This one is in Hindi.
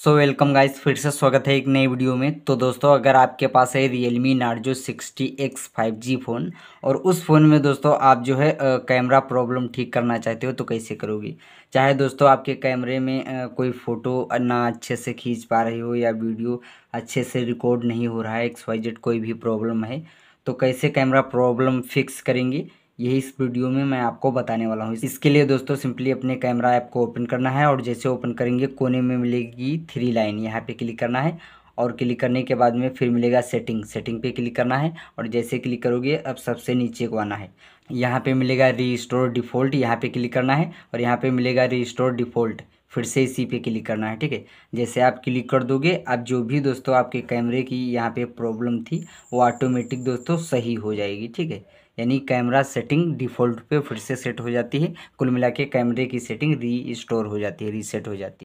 सो वेलकम गाइस फिर से स्वागत है एक नई वीडियो में तो दोस्तों अगर आपके पास है Realme Narzo sixty X five G phone और उस फ़ोन में दोस्तों आप जो है कैमरा प्रॉब्लम ठीक करना चाहते हो तो कैसे करोगे चाहे दोस्तों आपके कैमरे में आ, कोई फ़ोटो ना अच्छे से खींच पा रही हो या वीडियो अच्छे से रिकॉर्ड नहीं हो रहा है एक्स वाई जेड कोई भी प्रॉब्लम है तो कैसे कैमरा प्रॉब्लम फिक्स करेंगी यही इस वीडियो में मैं आपको बताने वाला हूँ इसके लिए दोस्तों सिंपली अपने कैमरा ऐप को ओपन करना है और जैसे ओपन करेंगे कोने में मिलेगी थ्री लाइन यहाँ पे क्लिक करना है और क्लिक करने के बाद में फिर मिलेगा सेटिंग सेटिंग पे क्लिक करना है और जैसे क्लिक करोगे अब सबसे नीचे को आना है यहाँ पे मिलेगा रीस्टोर डिफ़ॉल्ट यहाँ पे क्लिक करना है और यहाँ पे मिलेगा रीस्टोर डिफ़ॉल्ट फिर से इसी पे क्लिक करना है ठीक है जैसे आप क्लिक कर दोगे आप जो भी दोस्तों आपके कैमरे की यहाँ पे प्रॉब्लम थी वो ऑटोमेटिक दोस्तों सही हो जाएगी ठीक है यानी कैमरा सेटिंग डिफ़ॉल्ट पे फिर से सेट हो जाती है कुल मिला के कैमरे की सेटिंग री स्टोर हो जाती है रीसेट हो जाती है